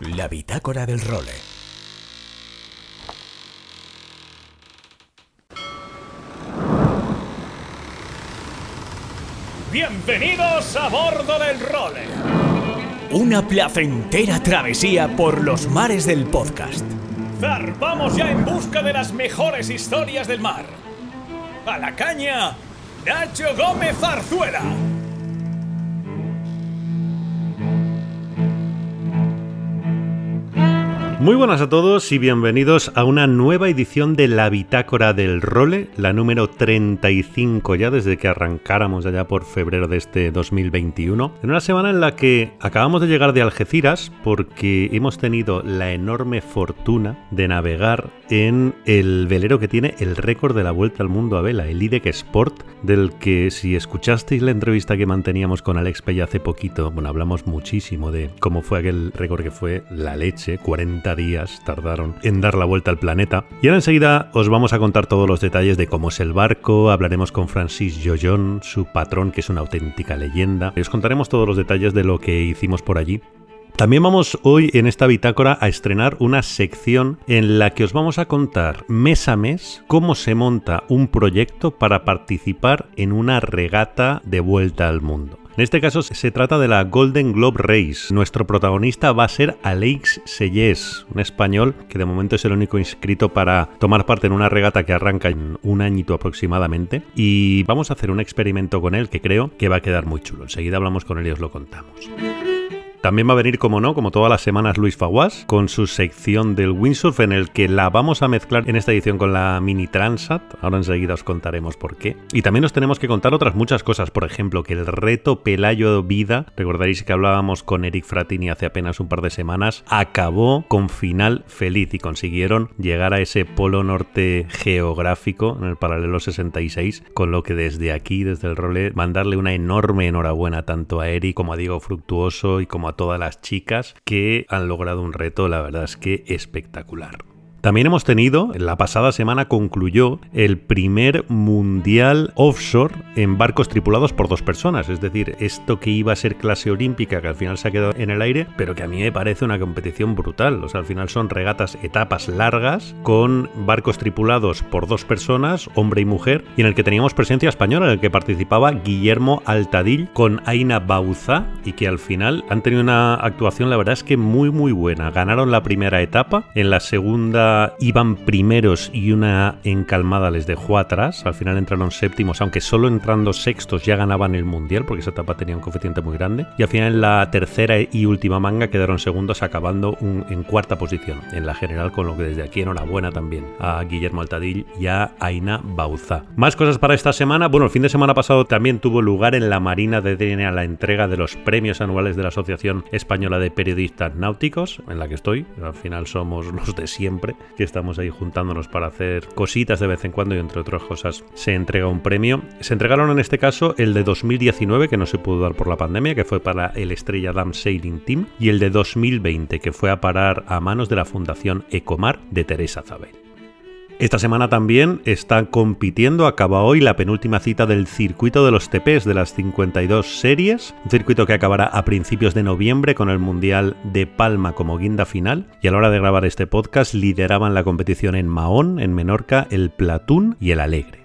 La bitácora del role. Bienvenidos a bordo del role. Una placentera travesía por los mares del podcast. Vamos ya en busca de las mejores historias del mar. A la caña, Nacho Gómez Arzuela. Muy buenas a todos y bienvenidos a una nueva edición de La Bitácora del Role, la número 35 ya desde que arrancáramos allá por febrero de este 2021. En una semana en la que acabamos de llegar de Algeciras porque hemos tenido la enorme fortuna de navegar en el velero que tiene el récord de la vuelta al mundo a vela, el IDEC Sport, del que si escuchasteis la entrevista que manteníamos con Alex Pella hace poquito, bueno, hablamos muchísimo de cómo fue aquel récord que fue la leche, 40 días tardaron en dar la vuelta al planeta. Y ahora enseguida os vamos a contar todos los detalles de cómo es el barco, hablaremos con Francis Joyon, su patrón, que es una auténtica leyenda, y os contaremos todos los detalles de lo que hicimos por allí. También vamos hoy en esta bitácora a estrenar una sección en la que os vamos a contar mes a mes cómo se monta un proyecto para participar en una regata de vuelta al mundo. En este caso se trata de la Golden Globe Race. Nuestro protagonista va a ser Alex Sellés, un español que de momento es el único inscrito para tomar parte en una regata que arranca en un añito aproximadamente. Y vamos a hacer un experimento con él que creo que va a quedar muy chulo. Enseguida hablamos con él y os lo contamos. También va a venir, como no, como todas las semanas, Luis Faguas con su sección del windsurf en el que la vamos a mezclar en esta edición con la Mini Transat. Ahora enseguida os contaremos por qué. Y también nos tenemos que contar otras muchas cosas, por ejemplo, que el reto Pelayo Vida, recordaréis que hablábamos con Eric Fratini hace apenas un par de semanas, acabó con final feliz y consiguieron llegar a ese polo norte geográfico en el paralelo 66, con lo que desde aquí, desde el role, mandarle una enorme enhorabuena tanto a Eric como a Diego Fructuoso y como a a todas las chicas que han logrado un reto, la verdad es que espectacular. También hemos tenido, la pasada semana concluyó el primer mundial offshore en barcos tripulados por dos personas, es decir, esto que iba a ser clase olímpica, que al final se ha quedado en el aire, pero que a mí me parece una competición brutal, o sea, al final son regatas, etapas largas, con barcos tripulados por dos personas, hombre y mujer, y en el que teníamos presencia española, en el que participaba Guillermo Altadil con Aina Bauza, y que al final han tenido una actuación, la verdad es que muy, muy buena. Ganaron la primera etapa, en la segunda iban primeros y una encalmada les dejó atrás. Al final entraron séptimos, aunque solo entrando sextos ya ganaban el mundial, porque esa etapa tenía un coeficiente muy grande. Y al final en la tercera y última manga quedaron segundos, acabando en cuarta posición en la general, con lo que desde aquí enhorabuena también a Guillermo Altadil y a Aina Bauza. Más cosas para esta semana. Bueno, el fin de semana pasado también tuvo lugar en la Marina de DNA la entrega de los premios anuales de la Asociación Española de Periodistas Náuticos, en la que estoy. Al final somos los de siempre que estamos ahí juntándonos para hacer cositas de vez en cuando y entre otras cosas se entrega un premio. Se entregaron en este caso el de 2019 que no se pudo dar por la pandemia, que fue para el Estrella Dam Sailing Team, y el de 2020 que fue a parar a manos de la Fundación Ecomar de Teresa Zabel. Esta semana también está compitiendo, acaba hoy la penúltima cita del circuito de los TPs de las 52 series, un circuito que acabará a principios de noviembre con el Mundial de Palma como guinda final. Y a la hora de grabar este podcast lideraban la competición en Mahón, en Menorca, el Platún y el Alegre.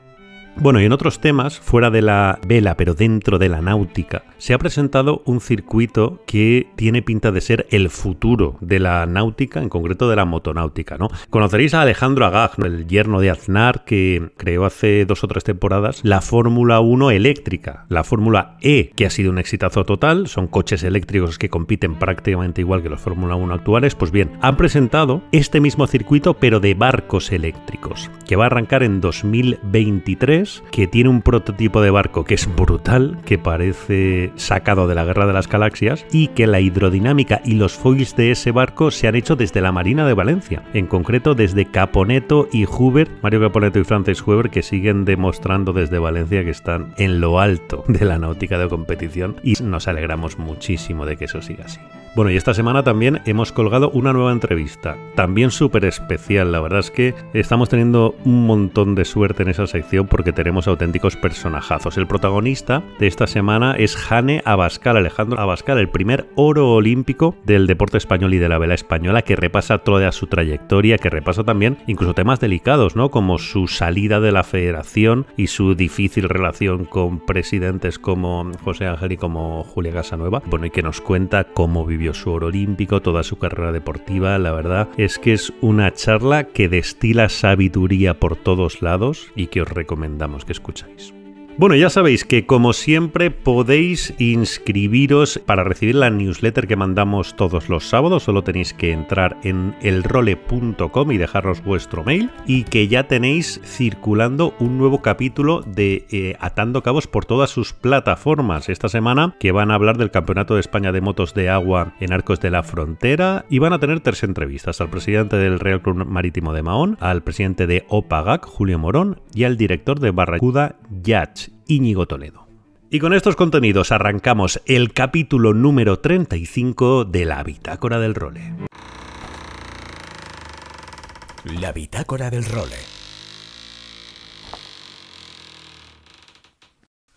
Bueno, y en otros temas, fuera de la vela, pero dentro de la náutica, se ha presentado un circuito que tiene pinta de ser el futuro de la náutica, en concreto de la motonáutica. ¿no? Conoceréis a Alejandro Agag, el yerno de Aznar, que creó hace dos o tres temporadas la Fórmula 1 eléctrica, la Fórmula E, que ha sido un exitazo total, son coches eléctricos que compiten prácticamente igual que los Fórmula 1 actuales. Pues bien, han presentado este mismo circuito, pero de barcos eléctricos, que va a arrancar en 2023, que tiene un prototipo de barco que es brutal, que parece sacado de la Guerra de las Galaxias y que la hidrodinámica y los foils de ese barco se han hecho desde la Marina de Valencia, en concreto desde Caponeto y Huber, Mario Caponeto y Francis Huber, que siguen demostrando desde Valencia que están en lo alto de la náutica de competición y nos alegramos muchísimo de que eso siga así. Bueno, y esta semana también hemos colgado una nueva entrevista, también súper especial. La verdad es que estamos teniendo un montón de suerte en esa sección porque tenemos auténticos personajazos. El protagonista de esta semana es Jane Abascal, Alejandro Abascal, el primer oro olímpico del deporte español y de la vela española, que repasa toda su trayectoria, que repasa también incluso temas delicados, ¿no? Como su salida de la federación y su difícil relación con presidentes como José Ángel y como Julia Casanueva. Bueno, y que nos cuenta cómo vivió su oro olímpico, toda su carrera deportiva. La verdad es que es una charla que destila sabiduría por todos lados y que os recomendamos que escucháis. Bueno, ya sabéis que como siempre podéis inscribiros para recibir la newsletter que mandamos todos los sábados. Solo tenéis que entrar en elrole.com y dejaros vuestro mail. Y que ya tenéis circulando un nuevo capítulo de eh, Atando Cabos por todas sus plataformas. Esta semana que van a hablar del Campeonato de España de Motos de Agua en Arcos de la Frontera. Y van a tener tres entrevistas al presidente del Real Club Marítimo de Mahón, al presidente de OPAGAC, Julio Morón, y al director de Barracuda, Yach. Íñigo Toledo. Y con estos contenidos arrancamos el capítulo número 35 de la Bitácora del Role. La Bitácora del Role.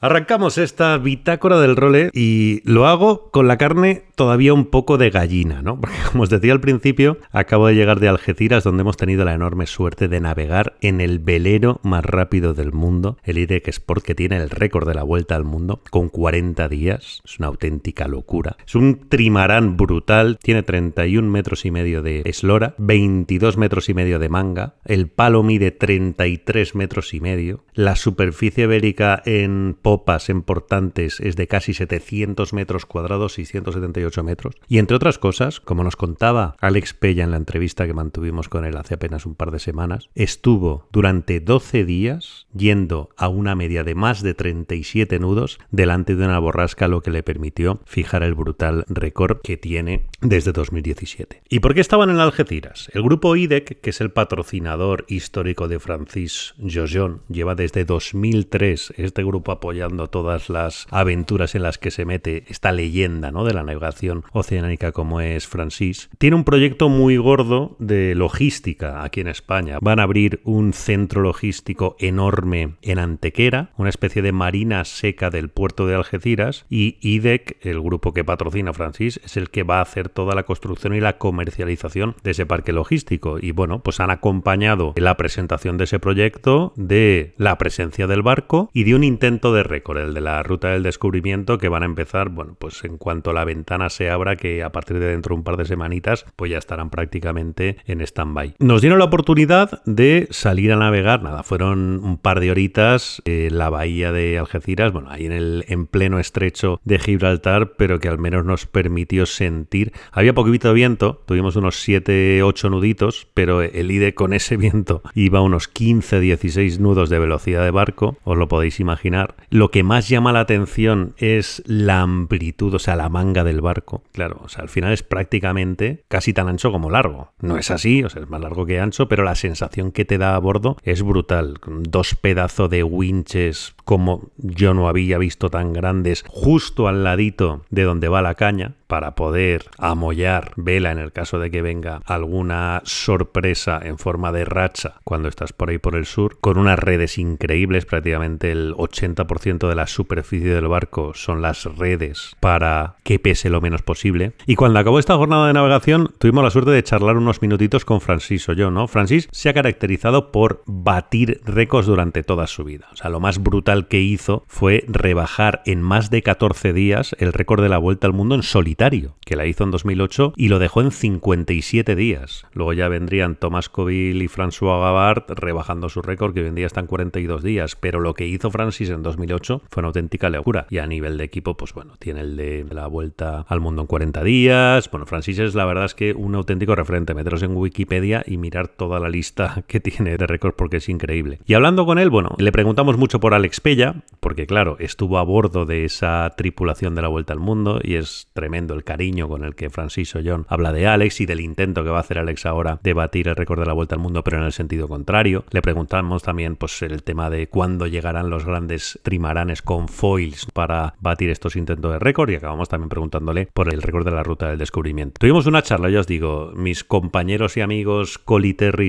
Arrancamos esta bitácora del role y lo hago con la carne todavía un poco de gallina, ¿no? Porque como os decía al principio, acabo de llegar de Algeciras donde hemos tenido la enorme suerte de navegar en el velero más rápido del mundo, el IDEC Sport que tiene el récord de la vuelta al mundo con 40 días, es una auténtica locura. Es un trimarán brutal, tiene 31 metros y medio de eslora, 22 metros y medio de manga, el palo mide 33 metros y medio, la superficie bélica en Opas importantes, es de casi 700 metros cuadrados, 178 metros. Y entre otras cosas, como nos contaba Alex Pella en la entrevista que mantuvimos con él hace apenas un par de semanas, estuvo durante 12 días yendo a una media de más de 37 nudos delante de una borrasca, lo que le permitió fijar el brutal récord que tiene desde 2017. ¿Y por qué estaban en Algeciras? El grupo IDEC, que es el patrocinador histórico de Francis Jojón, lleva desde 2003 este grupo apoyado todas las aventuras en las que se mete esta leyenda ¿no? de la navegación oceánica como es Francis. Tiene un proyecto muy gordo de logística aquí en España. Van a abrir un centro logístico enorme en Antequera, una especie de marina seca del puerto de Algeciras y IDEC, el grupo que patrocina Francis, es el que va a hacer toda la construcción y la comercialización de ese parque logístico. Y bueno, pues han acompañado la presentación de ese proyecto de la presencia del barco y de un intento de récord, el de la ruta del descubrimiento, que van a empezar, bueno, pues en cuanto la ventana se abra, que a partir de dentro de un par de semanitas, pues ya estarán prácticamente en stand-by. Nos dieron la oportunidad de salir a navegar, nada, fueron un par de horitas en la bahía de Algeciras, bueno, ahí en el en pleno estrecho de Gibraltar, pero que al menos nos permitió sentir. Había poquito viento, tuvimos unos 7, 8 nuditos, pero el IDE con ese viento iba a unos 15, 16 nudos de velocidad de barco, os lo podéis imaginar. Lo que más llama la atención es la amplitud, o sea, la manga del barco. Claro, o sea, al final es prácticamente casi tan ancho como largo. No es así, o sea, es más largo que ancho, pero la sensación que te da a bordo es brutal. Dos pedazos de winches como yo no había visto tan grandes, justo al ladito de donde va la caña, para poder amollar vela en el caso de que venga alguna sorpresa en forma de racha cuando estás por ahí por el sur, con unas redes increíbles, prácticamente el 80% de la superficie del barco son las redes para que pese lo menos posible. Y cuando acabó esta jornada de navegación, tuvimos la suerte de charlar unos minutitos con Francis o yo, ¿no? Francis se ha caracterizado por batir récords durante toda su vida. O sea, lo más brutal que hizo fue rebajar en más de 14 días el récord de la vuelta al mundo en solitario, que la hizo en 2008 y lo dejó en 57 días. Luego ya vendrían Tomás Covil y François Gavard rebajando su récord, que hoy en día están 42 días. Pero lo que hizo Francis en 2008 fue una auténtica locura. Y a nivel de equipo, pues bueno, tiene el de la vuelta al mundo en 40 días. Bueno, Francis es la verdad es que un auténtico referente. Meteros en Wikipedia y mirar toda la lista que tiene de récords porque es increíble. Y hablando con él, bueno, le preguntamos mucho por Alex Pella, porque claro, estuvo a bordo de esa tripulación de la vuelta al mundo y es tremendo el cariño con el que Francis John habla de Alex y del intento que va a hacer Alex ahora de batir el récord de la vuelta al mundo, pero en el sentido contrario. Le preguntamos también pues el tema de cuándo llegarán los grandes trimas con foils para batir estos intentos de récord y acabamos también preguntándole por el récord de la ruta del descubrimiento. Tuvimos una charla, ya os digo, mis compañeros y amigos Chao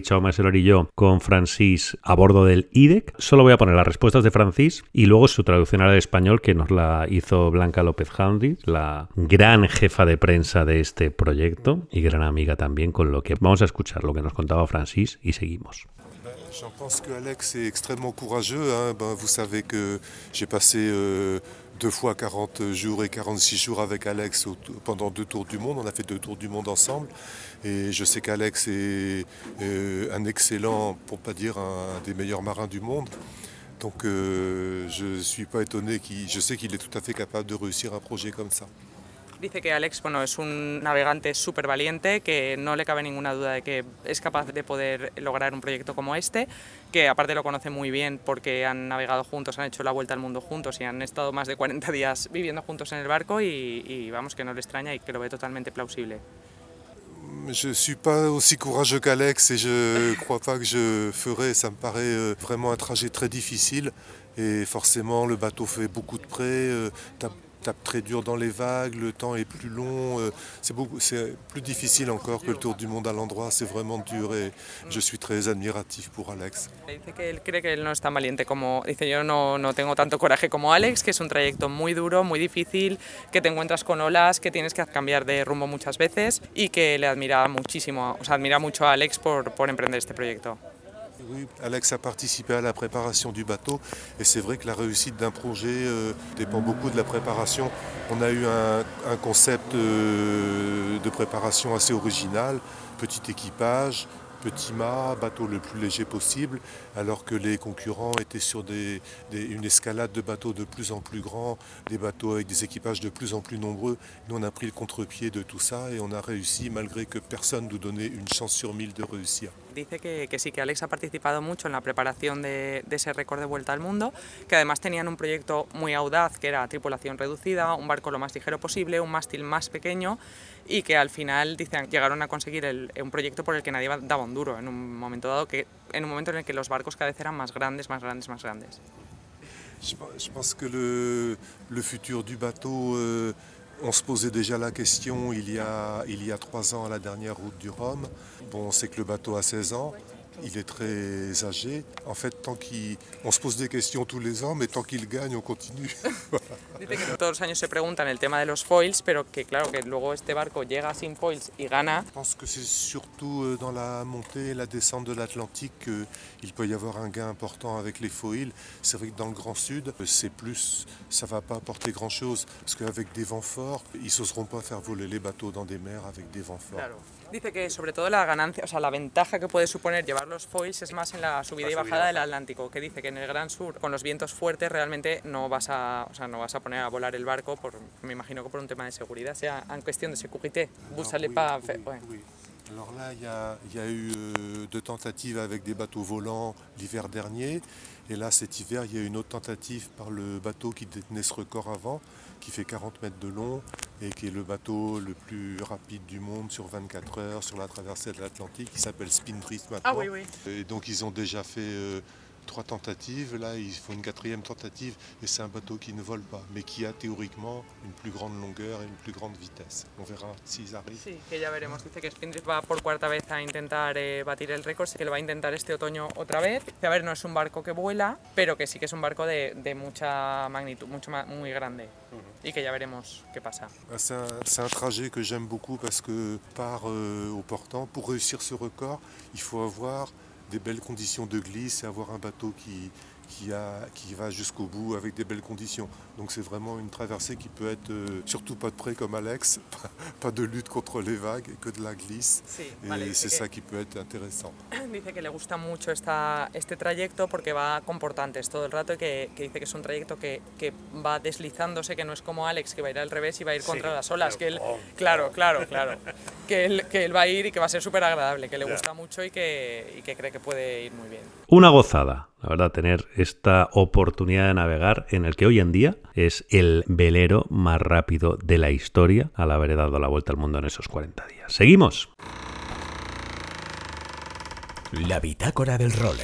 Chaume y yo con Francis a bordo del IDEC. Solo voy a poner las respuestas de Francis y luego su traducción al español que nos la hizo Blanca López Handy, la gran jefa de prensa de este proyecto y gran amiga también, con lo que vamos a escuchar lo que nos contaba Francis y seguimos. Je pense qu'Alex est extrêmement courageux. Hein. Ben, vous savez que j'ai passé euh, deux fois 40 jours et 46 jours avec Alex pendant deux tours du monde. On a fait deux tours du monde ensemble. Et je sais qu'Alex est euh, un excellent, pour ne pas dire un, des meilleurs marins du monde. Donc euh, je ne suis pas étonné, je sais qu'il est tout à fait capable de réussir un projet comme ça. Dice que Alex bueno, es un navegante súper valiente, que no le cabe ninguna duda de que es capaz de poder lograr un proyecto como este, que aparte lo conoce muy bien porque han navegado juntos, han hecho la vuelta al mundo juntos y han estado más de 40 días viviendo juntos en el barco y, vamos, que no le extraña y que lo ve totalmente plausible. Je no suis pas aussi courageux qu'Alex et je creo crois pas que je ferai. Ça me paraît euh, vraiment un trajet très difficile. Et forcément, le bateau fait beaucoup de près. Euh, tape très dur dans les vagues, le temps est plus long, es euh, c'est beaucoup, c'est plus difficile encore que le tour du monde à l'endroit, c'est vraiment dur et je suis très admiratif pour Alex. Dice que él cree que él no es tan valiente como, dice yo no, no tengo tanto coraje como Alex, que es un trayecto muy duro, muy difícil, que te encuentras con olas, que tienes que cambiar de rumbo muchas veces y que le admira muchísimo, o sea, admira mucho a Alex por, por emprender este proyecto. Alex a participé à la préparation du bateau et c'est vrai que la réussite d'un projet euh, dépend beaucoup de la préparation. On a eu un, concept euh, de préparation assez original, petit équipage, petit mât, bateau le plus léger possible, alors que les concurrents étaient sur des, une escalade de bateaux de plus en plus grands, des bateaux avec des équipages de plus en plus nombreux. Nous, on a pris le contre-pied de tout ça et on a réussi, malgré que personne nous donnait une chance sur mille de réussir. Dice que, que sí, que Alex a participé mucho en la préparation de, ce record récord de vuelta al mundo, que además tenían un proyecto muy audaz, que era tripulación reducida, un barco lo más ligero posible, un mástil más pequeño et que al final dicen, llegaron a conseguir el, eh, un proyecto por el que nadie daba un duro en un momento dado, que, en un momento en el que los barcos cada vez eran más grandes, más grandes, más grandes. Je pense que le, le futur du bateau, euh, on se posait déjà la question il y, a, il y a trois ans à la dernière route du Rhum. on sait que le bateau a 16 ans, il est très âgé. En fait, tant On se pose des questions tous les ans, mais tant qu'il gagne, on continue. Dice que les ans, on se demande le thème des foils, mais que claro, que luego este barco llega sin foils y gana. Je pense que c'est surtout euh, dans la montée et la descente de l'Atlantique qu'il euh, peut y avoir un gain important avec les foils. C'est vrai que dans le Grand Sud, euh, c'est plus. Ça va pas apporter grand chose, parce qu'avec des vents forts, ils n'oseront pas faire voler les bateaux dans des mers avec des vents forts. Dice que sobre todo la ganancia, o sea, la ventaja que puede suponer llevar los foils es más en la subida y bajada del Atlántico, que dice que en el Gran Sur con los vientos fuertes realmente no vas a, o sea, no vas a poner a volar el barco por me imagino que por un tema de seguridad, sea en cuestión de seguridad, búsale para Alors là, il y, a, il y a eu euh, deux tentatives avec des bateaux volants l'hiver dernier. Et là, cet hiver, il y a eu une autre tentative par le bateau qui détenait ce record avant. qui fait 40 mètres de long et qui est le bateau le plus rapide du monde sur 24 heures sur la traversée de l'Atlantique, qui s'appelle Spindrift maintenant. Ah oui, oui. Et donc ils ont déjà fait euh, trois tentatives, là ils font une quatrième tentative et c'est un bateau qui ne vole pas, mais qui a théoriquement une plus grande longueur et une plus grande vitesse. On verra s'ils arrivent. Oui, que ya veremos. Dice que Spindrift va pour quarta vez a intentar eh, batir el récord, que lo va a intentar este otoño otra vez. A ver, no es un barco que vuela, pero que sí que es un barco de, de mucha magnitud, mucho muy grande et que ya veremos qué pasa. Bah, c'est un, trajet que j'aime beaucoup parce que par euh, au portant, pour réussir ce record, il faut avoir des belles conditions de glisse et avoir un bateau qui, qui, a, qui va jusqu'au bout avec des belles conditions. Donc c'est vraiment une traversée qui peut être euh, surtout pas de près comme Alex, pas de lutte contre les vagues, que de la glisse. et c'est ça qui peut être intéressant. Dice que le gusta mucho esta, este trayecto qu'il va avec portantes todo el rato y que, que dice que c'est un trayecto que, que, va deslizándose, que no es como Alex que va a ir al revés et va a ir contra sí, las olas. Que él, claro, claro, claro. que, que va ir y que va a ser súper agradable, que le gusta mucho y que, y que cree que puede ir muy bien. Une gozada, la verdad, tener esta oportunidad de navegar en el que hoy en día es el velero más rápido de la historia al haber dado la vuelta al mundo en esos 40 días. Seguimos. La bitácora del role.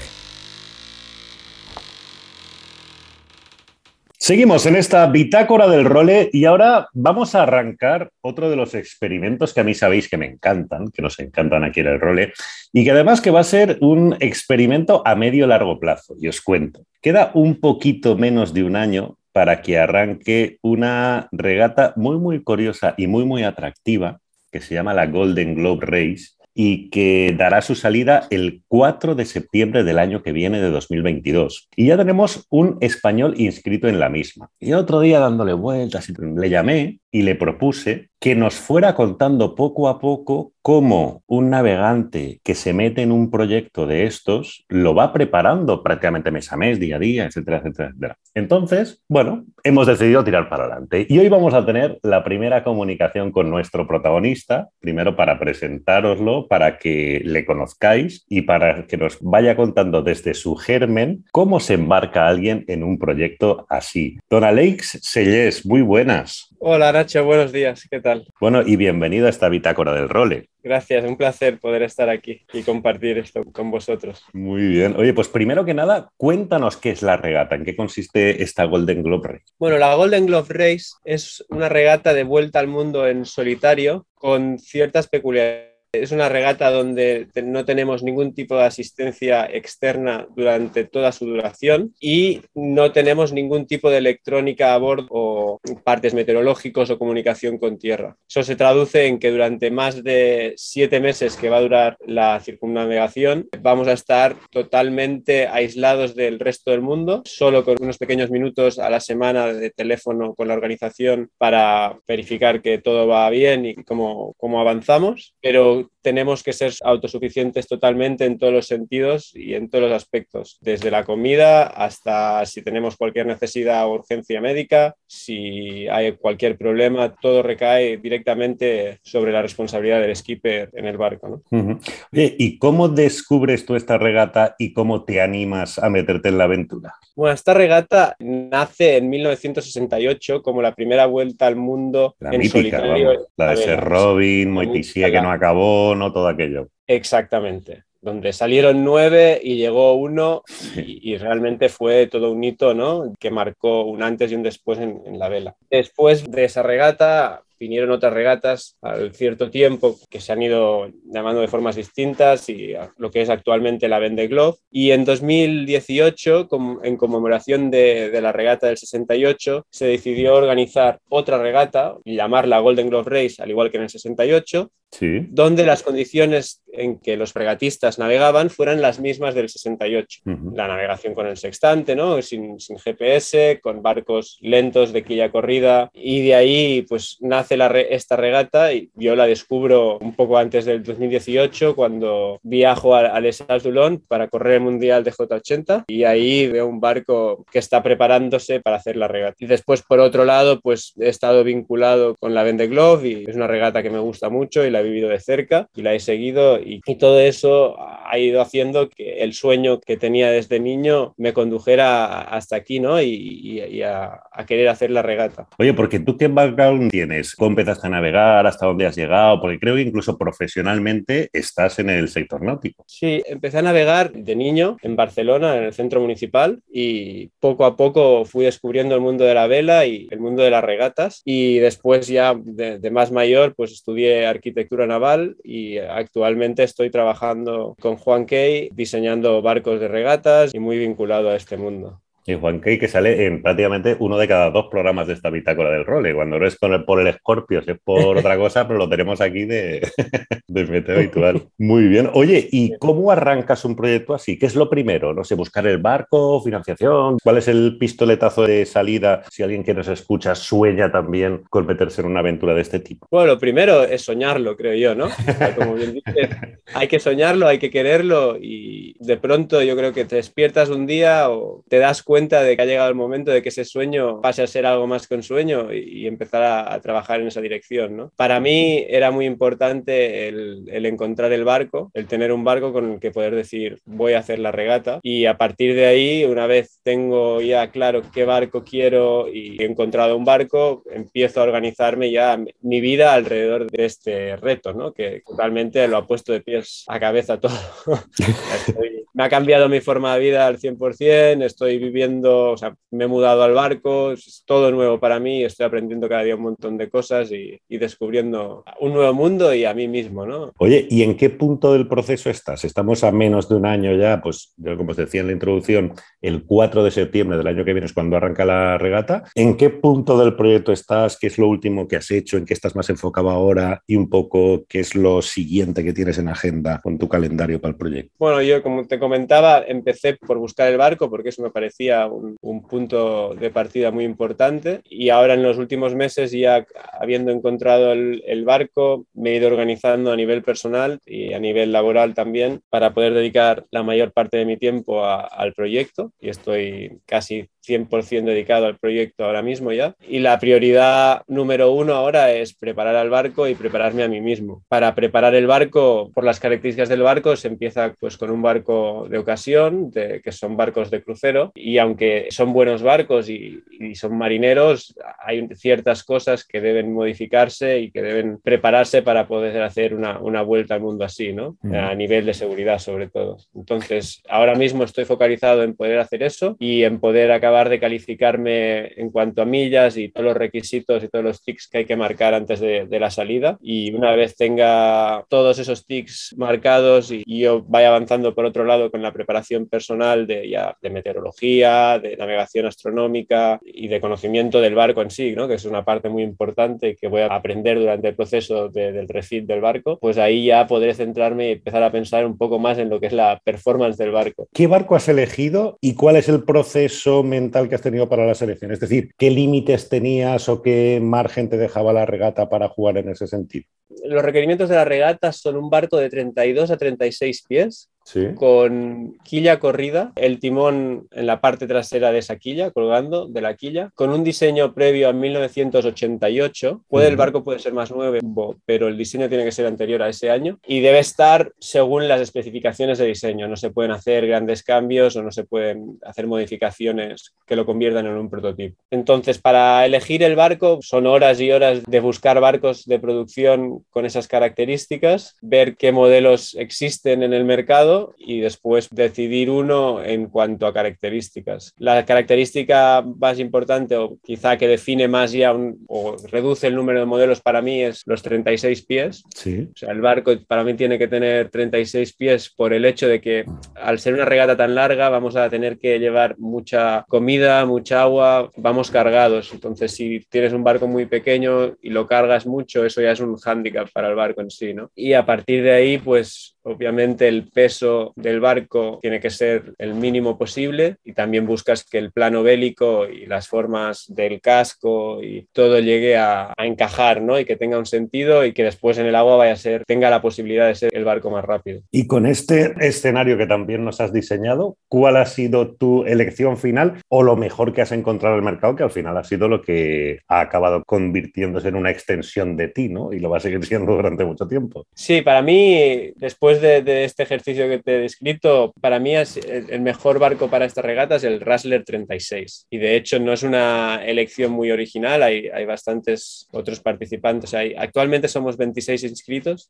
Seguimos en esta bitácora del role y ahora vamos a arrancar otro de los experimentos que a mí sabéis que me encantan, que nos encantan aquí en el role y que además que va a ser un experimento a medio largo plazo. Y os cuento, queda un poquito menos de un año para que arranque una regata muy muy curiosa y muy muy atractiva que se llama la Golden Globe Race y que dará su salida el 4 de septiembre del año que viene de 2022. Y ya tenemos un español inscrito en la misma. Y otro día dándole vueltas, le llamé y le propuse que nos fuera contando poco a poco cómo un navegante que se mete en un proyecto de estos lo va preparando prácticamente mes a mes, día a día, etcétera, etcétera, etcétera. Entonces, bueno, hemos decidido tirar para adelante y hoy vamos a tener la primera comunicación con nuestro protagonista, primero para presentároslo, para que le conozcáis y para que nos vaya contando desde su germen cómo se embarca alguien en un proyecto así. Don Alex Sellés, muy buenas. Hola Nacho, buenos días, ¿qué tal? Bueno, y bienvenido a esta bitácora del role. Gracias, un placer poder estar aquí y compartir esto con vosotros. Muy bien. Oye, pues primero que nada, cuéntanos qué es la regata, en qué consiste esta Golden Globe Race. Bueno, la Golden Globe Race es una regata de vuelta al mundo en solitario con ciertas peculiaridades es una regata donde no tenemos ningún tipo de asistencia externa durante toda su duración y no tenemos ningún tipo de electrónica a bordo o partes meteorológicos o comunicación con tierra. Eso se traduce en que durante más de siete meses que va a durar la circunnavegación vamos a estar totalmente aislados del resto del mundo, solo con unos pequeños minutos a la semana de teléfono con la organización para verificar que todo va bien y cómo, cómo avanzamos, pero tenemos que ser autosuficientes totalmente en todos los sentidos y en todos los aspectos, desde la comida hasta si tenemos cualquier necesidad o urgencia médica, si hay cualquier problema, todo recae directamente sobre la responsabilidad del skipper en el barco. ¿no? ¿y cómo descubres tú esta regata y cómo te animas a meterte en la aventura? Bueno, esta regata nace en 1968 como la primera vuelta al mundo en solitario. la de ser Robin, Moitisier que no acabó, no todo aquello. Exactamente donde salieron nueve y llegó uno y, realmente fue todo un hito, ¿no? Que marcó un antes y un después en la vela. Después de esa regata vinieron otras regatas al cierto tiempo que se han ido llamando de formas distintas y lo que es actualmente la vende Globe. Y en 2018, en conmemoración de, la regata del 68, se decidió organizar otra regata, llamarla Golden Globe Race, al igual que en el 68, donde las condiciones en que los regatistas navegaban fueran las mismas del 68. La navegación con el sextante, ¿no? sin, sin, GPS, con barcos lentos de quilla corrida, y de ahí pues nace hace la esta regata y yo la descubro un poco antes del 2018 cuando viajo al, Estal Dulon para correr el Mundial de J80 y ahí veo un barco que está preparándose para hacer la regata. Y después, por otro lado, pues he estado vinculado con la Vendée Globe y es una regata que me gusta mucho y la he vivido de cerca y la he seguido y, todo eso ha ido haciendo que el sueño que tenía desde niño me condujera hasta aquí, ¿no? Y, a, a, querer hacer la regata. Oye, porque tú qué background tienes cómo empezaste a navegar, hasta dónde has llegado, porque creo que incluso profesionalmente estás en el sector náutico. Sí, empecé a navegar de niño en Barcelona, en el centro municipal, y poco a poco fui descubriendo el mundo de la vela y el mundo de las regatas. Y después ya de, más mayor, pues estudié arquitectura naval y actualmente estoy trabajando con Juan Key diseñando barcos de regatas y muy vinculado a este mundo. Y Juan que sale en prácticamente uno de cada dos programas de esta bitácora del role. Cuando no es con por el Escorpio si es por otra cosa, pero pues lo tenemos aquí de, de habitual. Muy bien. Oye, ¿y cómo arrancas un proyecto así? ¿Qué es lo primero? No sé, buscar el barco, financiación. ¿Cuál es el pistoletazo de salida si alguien que nos escucha sueña también con meterse en una aventura de este tipo? Bueno, lo primero es soñarlo, creo yo, ¿no? Como bien dices, hay que soñarlo, hay que quererlo y de pronto yo creo que te despiertas un día o te das cuenta cuenta de que ha llegado el momento de que ese sueño pase a ser algo más que un sueño y, empezar a, trabajar en esa dirección. ¿no? Para mí era muy importante el, encontrar el barco, el tener un barco con el que poder decir voy a hacer la regata y a partir de ahí, una vez tengo ya claro qué barco quiero y he encontrado un barco, empiezo a organizarme ya mi vida alrededor de este reto, ¿no? que realmente lo ha puesto de pies a cabeza todo. me ha cambiado mi forma de vida al 100%, estoy viviendo o sea, me he mudado al barco, es todo nuevo para mí, estoy aprendiendo cada día un montón de cosas y, descubriendo un nuevo mundo y a mí mismo, ¿no? Oye, ¿y en qué punto del proceso estás? Estamos a menos de un año ya, pues yo como os decía en la introducción, el 4 de septiembre del año que viene es cuando arranca la regata. ¿En qué punto del proyecto estás? ¿Qué es lo último que has hecho? ¿En qué estás más enfocado ahora? Y un poco, ¿qué es lo siguiente que tienes en agenda con tu calendario para el proyecto? Bueno, yo como te comentaba, empecé por buscar el barco porque eso me parecía un, punto de partida muy importante. Y ahora en los últimos meses, ya habiendo encontrado el, barco, me he ido organizando a nivel personal y a nivel laboral también para poder dedicar la mayor parte de mi tiempo al proyecto. Y estoy casi 100% dedicado al proyecto ahora mismo ya. Y la prioridad número uno ahora es preparar al barco y prepararme a mí mismo. Para preparar el barco, por las características del barco, se empieza pues con un barco de ocasión, de, que son barcos de crucero, y aunque son buenos barcos y, son marineros, hay ciertas cosas que deben modificarse y que deben prepararse para poder hacer una, vuelta al mundo así, ¿no? Mm. A nivel de seguridad, sobre todo. Entonces, ahora mismo estoy focalizado en poder hacer eso y en poder acabar de calificarme en cuanto a millas y todos los requisitos y todos los ticks que hay que marcar antes de, la salida. Y una vez tenga todos esos ticks marcados y, yo vaya avanzando por otro lado con la preparación personal de, de meteorología, de navegación astronómica y de conocimiento del barco en sí, que es una parte muy importante que voy a aprender durante el proceso del refit del barco, pues ahí ya podré centrarme y empezar a pensar un poco más en lo que es la performance del barco. ¿Qué barco has elegido y cuál es el proceso mental que has tenido para la selección? Es decir, ¿qué límites tenías o qué margen te dejaba la regata para jugar en ese sentido? Los requerimientos de la regata son un barco de 32 a 36 pies con quilla corrida, el timón en la parte trasera de esa quilla, colgando de la quilla, con un diseño previo a 1988. Puede, El barco puede ser más nuevo, pero el diseño tiene que ser anterior a ese año y debe estar según las especificaciones de diseño. No se pueden hacer grandes cambios o no se pueden hacer modificaciones que lo conviertan en un prototipo. Entonces, para elegir el barco son horas y horas de buscar barcos de producción con esas características, ver qué modelos existen en el mercado y después decidir uno en cuanto a características. La característica más importante o quizá que define más ya o reduce el número de modelos para mí es los 36 pies. Sí. O sea, el barco para mí tiene que tener 36 pies por el hecho de que al ser una regata tan larga vamos a tener que llevar mucha comida, mucha agua, vamos cargados. Entonces, si tienes un barco muy pequeño y lo cargas mucho, eso ya es un hándicap para el barco en sí, ¿no? Y a partir de ahí, pues obviamente el peso del barco tiene que ser el mínimo posible y también buscas que el plano bélico y las formas del casco y todo llegue a, encajar, ¿no? Y que tenga un sentido y que después en el agua vaya a ser, tenga la posibilidad de ser el barco más rápido. Y con este escenario que también nos has diseñado, ¿cuál ha sido tu elección final o lo mejor que has encontrado en el mercado que al final ha sido lo que ha acabado convirtiéndose en una extensión de ti, Y lo va a seguir siendo durante mucho tiempo. Sí, para mí, después de este ejercicio que te he descrito, para mí es el mejor barco para esta regata es el Rassler 36. Y de hecho no es una elección muy original, hay, hay bastantes otros participantes. Hay, actualmente somos 26 inscritos,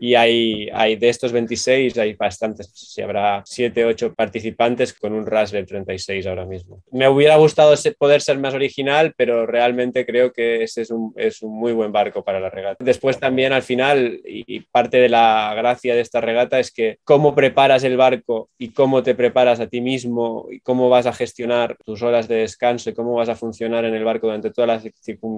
y hay, hay de estos 26, hay bastantes, pues, si habrá 7, 8 participantes con un Rassler 36 ahora mismo. Me hubiera gustado poder ser más original, pero realmente creo que ese es un, es un muy buen barco para la regata. Después también al final, y parte de la gracia de esta regata es que cómo preparas el barco y cómo te preparas a ti mismo y cómo vas a gestionar tus horas de descanso y cómo vas a funcionar en el barco durante toda la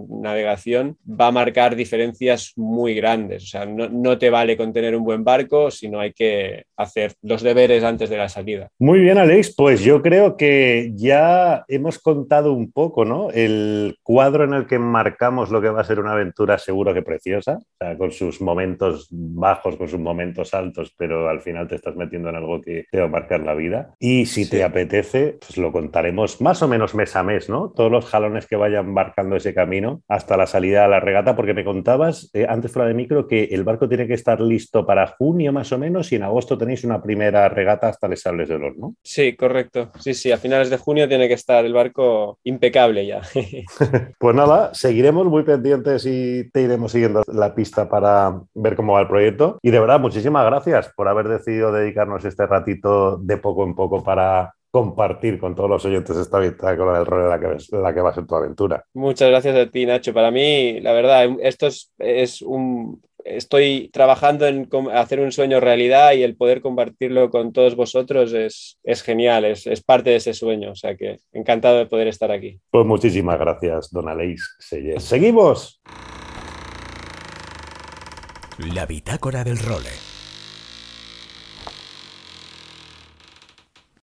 navegación, va a marcar diferencias muy grandes. O sea, no, te vale con tener un buen barco, sino hay que hacer los deberes antes de la salida. Muy bien, Alex. Pues yo creo que ya hemos contado un poco ¿no? el cuadro en el que marcamos lo que va a ser una aventura seguro que preciosa, con sus momentos bajos, con sus momentos altos, pero al final te estás metiendo en algo que te va a marcar la vida. Y si te apetece, pues lo contaremos más o menos mes a mes, ¿no? Todos los jalones que vayan marcando ese camino hasta la salida a la regata, porque me contabas eh, antes fuera de micro que el barco tiene que estar listo para junio más o menos y en agosto tenéis una primera regata hasta Les hables del horno Sí, correcto. Sí, sí, a finales de junio tiene que estar el barco impecable ya. pues nada, seguiremos muy pendientes y te iremos siguiendo la pista para ver cómo va el proyecto. Y de verdad, muchísimas gracias por haber decidido dedicarnos este ratito de poco en poco para compartir con todos los oyentes esta bitácora del rol en la que, vas la tu aventura. Muchas gracias a ti, Nacho. Para mí, la verdad, esto es, un... Estoy trabajando en hacer un sueño realidad y el poder compartirlo con todos vosotros es, genial, es, parte de ese sueño. O sea que encantado de poder estar aquí. Pues muchísimas gracias, don Aleix ¡Seguimos! La bitácora del rol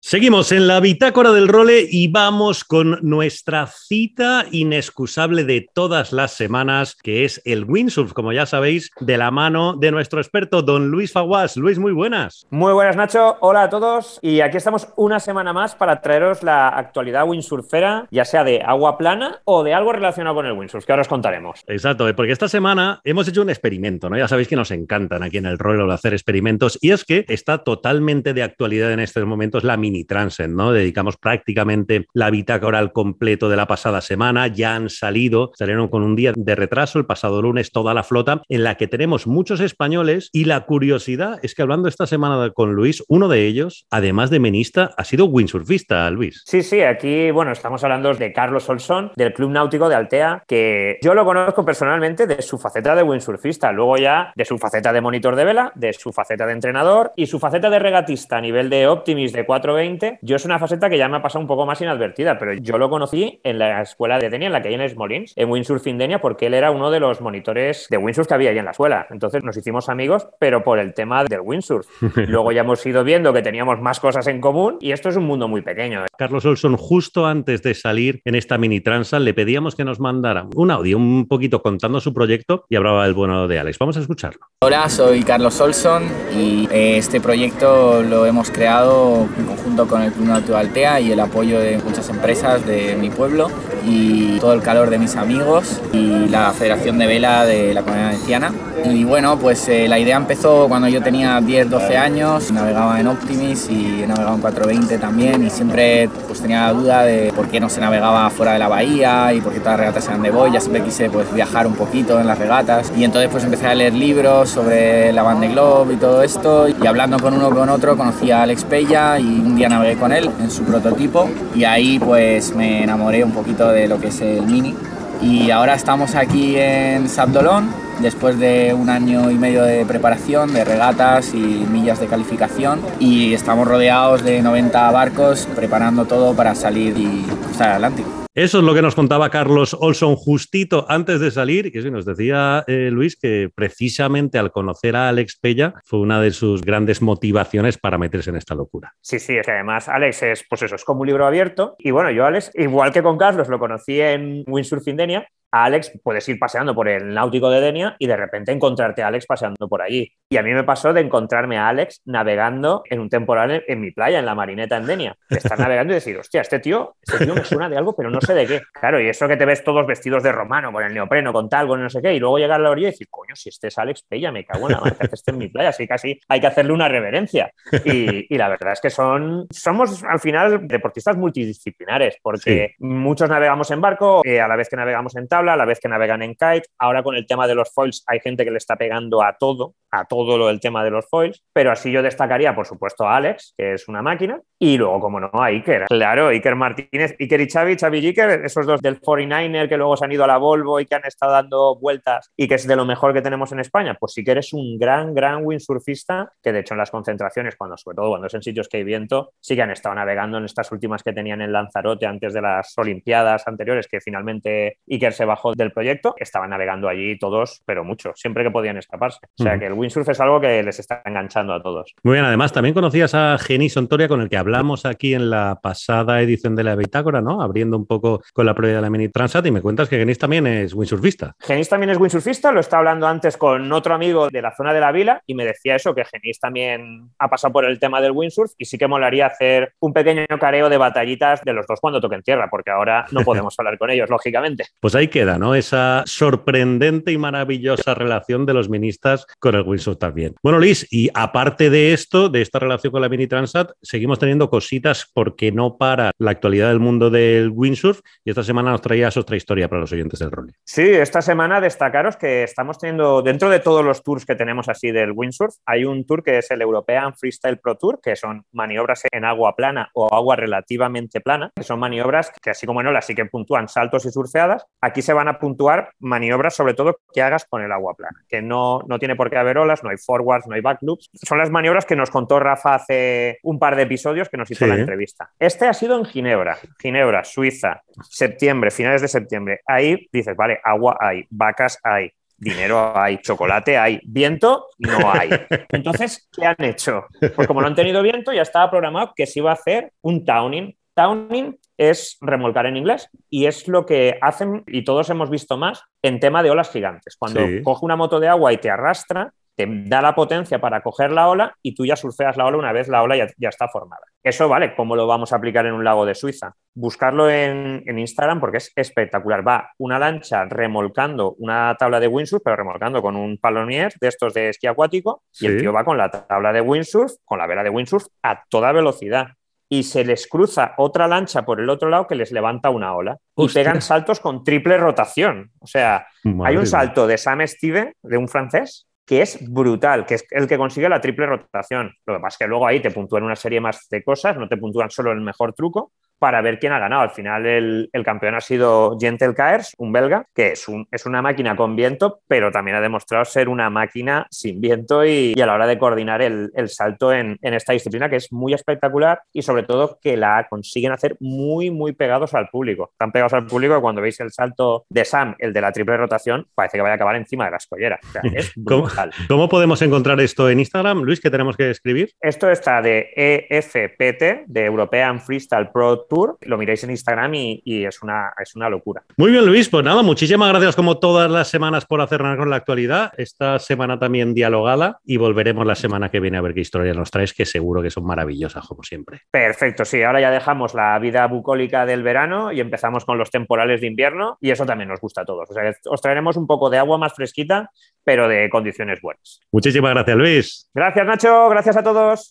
Seguimos en la bitácora del role y vamos con nuestra cita inexcusable de todas las semanas, que es el windsurf, como ya sabéis, de la mano de nuestro experto, don Luis Faguas. Luis, muy buenas. Muy buenas, Nacho. Hola a todos. Y aquí estamos una semana más para traeros la actualidad windsurfera, ya sea de agua plana o de algo relacionado con el windsurf, que ahora os contaremos. Exacto, eh, porque esta semana hemos hecho un experimento, ¿no? Ya sabéis que nos encantan aquí en el role hacer experimentos, y es que está totalmente de actualidad en estos momentos la mini mini ¿no? Dedicamos prácticamente la bitácora al completo de la pasada semana, ya han salido, salieron con un día de retraso el pasado lunes toda la flota en la que tenemos muchos españoles y la curiosidad es que hablando esta semana con Luis, uno de ellos, además de menista, ha sido windsurfista, Luis. Sí, sí, aquí, bueno, estamos hablando de Carlos Olson, del Club Náutico de Altea, que yo lo conozco personalmente de su faceta de windsurfista, luego ya de su faceta de monitor de vela, de su faceta de entrenador y su faceta de regatista a nivel de Optimis de 420 yo es una faceta que ya me ha pasado un poco más inadvertida, pero yo lo conocí en la escuela de Denia, en la que hay en Smolins, en Windsurf Denia, porque él era uno de los monitores de windsurf que había ahí en la escuela. Entonces nos hicimos amigos, pero por el tema del windsurf. Luego ya hemos ido viendo que teníamos más cosas en común y esto es un mundo muy pequeño. Carlos Olson, justo antes de salir en esta mini transa, le pedíamos que nos mandara un audio un poquito contando su proyecto y hablaba del bueno de Alex. Vamos a escucharlo. Hola, soy Carlos Olson y eh, este proyecto lo hemos creado junto con el Club Natural Altea y el apoyo de muchas empresas de mi pueblo y todo el calor de mis amigos y la Federación de Vela de la Comunidad Valenciana. Y bueno, pues eh, la idea empezó cuando yo tenía 10, 12 años, navegaba en Optimis y navegaba en 420 también y siempre pues tenía la duda de por qué no se navegaba fuera de la bahía y por qué todas las regatas eran de boya, siempre quise pues viajar un poquito en las regatas y entonces pues empecé a leer libros sobre la van de Globe y todo esto y hablando con uno con otro conocí a Alex Pella y un día navegué con él en su prototipo y ahí pues me enamoré un poquito de lo que es el Mini. Y ahora estamos aquí en Sabdolón, después de un año y medio de preparación, de regatas y millas de calificación. Y estamos rodeados de 90 barcos preparando todo para salir y cruzar el Atlántico. Eso es lo que nos contaba Carlos Olson justito antes de salir. Y es nos decía eh, Luis que precisamente al conocer a Alex Pella fue una de sus grandes motivaciones para meterse en esta locura. Sí, sí, es que además Alex es, pues eso, es como un libro abierto. Y bueno, yo Alex, igual que con Carlos, lo conocí en Windsurfing Denia, a Alex, puedes ir paseando por el náutico de Denia y de repente encontrarte a Alex paseando por allí. Y a mí me pasó de encontrarme a Alex navegando en un temporal en, mi playa, en la marineta en Denia. estar navegando y decir, hostia, este, este tío, me suena de algo, pero no sé de qué. Claro, y eso que te ves todos vestidos de romano, con el neopreno, con tal, con no sé qué, y luego llegar a la orilla y decir, coño, si este es Alex Pella, me cago en la marca, este en mi playa, así casi hay que hacerle una reverencia. Y, la verdad es que son, somos al final deportistas multidisciplinares, porque muchos navegamos en barco, eh, a la vez que navegamos en habla a la vez que navegan en kite. Ahora con el tema de los foils hay gente que le está pegando a todo, a todo lo del tema de los foils, pero así yo destacaría, por supuesto, a Alex, que es una máquina, y luego, como no, a Iker. Claro, Iker Martínez, Iker y Xavi, Xavi y Iker, esos dos del 49er que luego se han ido a la Volvo y que han estado dando vueltas y que es de lo mejor que tenemos en España. Pues Iker es un gran, gran windsurfista que de hecho en las concentraciones, cuando sobre todo cuando es en sitios que hay viento, sí que han estado navegando en estas últimas que tenían en Lanzarote antes de las Olimpiadas anteriores, que finalmente Iker se bajo del proyecto, estaban navegando allí todos, pero mucho, siempre que podían escaparse. O sea que el windsurf es algo que les está enganchando a todos. Muy bien, además también conocías a Genis Sontoria con el que hablamos aquí en la pasada edición de la Bitácora, ¿no? Abriendo un poco con la prueba de la Mini Transat y me cuentas que Genis también es windsurfista. Genis también es windsurfista, lo estaba hablando antes con otro amigo de la zona de la vila y me decía eso, que Genis también ha pasado por el tema del windsurf y sí que molaría hacer un pequeño careo de batallitas de los dos cuando toquen tierra, porque ahora no podemos hablar con ellos, lógicamente. Pues hay que queda, ¿no? Esa sorprendente y maravillosa relación de los ministas con el Windsurf también. Bueno, Luis, y aparte de esto, de esta relación con la Mini Transat, seguimos teniendo cositas porque no para la actualidad del mundo del windsurf y esta semana nos traías otra historia para los oyentes del rol. Sí, esta semana destacaros que estamos teniendo, dentro de todos los tours que tenemos así del windsurf, hay un tour que es el European Freestyle Pro Tour, que son maniobras en agua plana o agua relativamente plana, que son maniobras que así como en las sí que puntúan saltos y surfeadas. Aquí se van a puntuar maniobras, sobre todo, que hagas con el agua plana, que no, no tiene por qué haber olas, no hay forwards, no hay backloops. Son las maniobras que nos contó Rafa hace un par de episodios que nos hizo la entrevista. Este ha sido en Ginebra, Ginebra, Suiza, septiembre, finales de septiembre. Ahí dices, vale, agua hay, vacas hay, dinero hay, chocolate hay, viento no hay. Entonces, ¿qué han hecho? Pues como no han tenido viento, ya estaba programado que se iba a hacer un towning. Towning es remolcar en inglés. Y es lo que hacen, y todos hemos visto más, en tema de olas gigantes. Cuando coge una moto de agua y te arrastra, te da la potencia para coger la ola y tú ya surfeas la ola una vez la ola ya, está formada. Eso vale, ¿cómo lo vamos a aplicar en un lago de Suiza? Buscarlo en, Instagram porque es espectacular. Va una lancha remolcando una tabla de windsurf, pero remolcando con un palonier de estos de esquí acuático, y el tío va con la tabla de windsurf, con la vela de windsurf a toda velocidad y se les cruza otra lancha por el otro lado que les levanta una ola y pegan saltos con triple rotación. O sea, hay un salto de Sam Steven, de un francés, que es brutal, que es el que consigue la triple rotación. Lo que pasa es que luego ahí te puntúan una serie más de cosas, no te puntúan solo el mejor truco, para ver quién ha ganado. Al final el, campeón ha sido Gentle Kaers, un belga, que es, un, es, una máquina con viento, pero también ha demostrado ser una máquina sin viento y, a la hora de coordinar el, salto en, esta disciplina, que es muy espectacular y sobre todo que la consiguen hacer muy, muy pegados al público. Tan pegados al público que cuando veis el salto de Sam, el de la triple rotación, parece que va a acabar encima de la escollera. es ¿Cómo, podemos encontrar esto en Instagram, Luis, ¿Qué tenemos que escribir? Esto está de EFPT, de European Freestyle Pro Tour, lo miráis en Instagram y, es, una, es una locura. Muy bien, Luis, pues nada, muchísimas gracias como todas las semanas por hacernos con la actualidad. Esta semana también dialogada y volveremos la semana que viene a ver qué historias nos traes, que seguro que son maravillosas, como siempre. Perfecto, sí, ahora ya dejamos la vida bucólica del verano y empezamos con los temporales de invierno y eso también nos gusta a todos. O sea, os traeremos un poco de agua más fresquita, pero de condiciones buenas. Muchísimas gracias, Luis. Gracias, Nacho. Gracias a todos.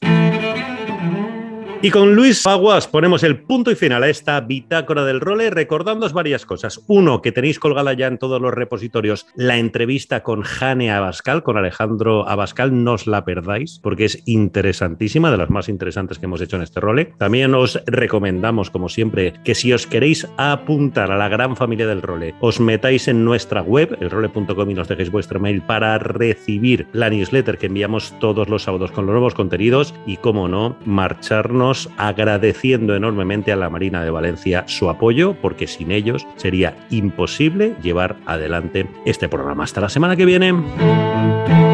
Y con Luis Paguas ponemos el punto y final a esta bitácora del role recordándoos varias cosas. Uno, que tenéis colgada ya en todos los repositorios la entrevista con Jane Abascal, con Alejandro Abascal, no os la perdáis porque es interesantísima, de las más interesantes que hemos hecho en este role. También os recomendamos, como siempre, que si os queréis apuntar a la gran familia del role, os metáis en nuestra web, elrole.com y nos dejéis vuestro mail para recibir la newsletter que enviamos todos los sábados con los nuevos contenidos y, como no, marcharnos agradeciendo enormemente a la Marina de Valencia su apoyo, porque sin ellos sería imposible llevar adelante este programa. Hasta la semana que viene.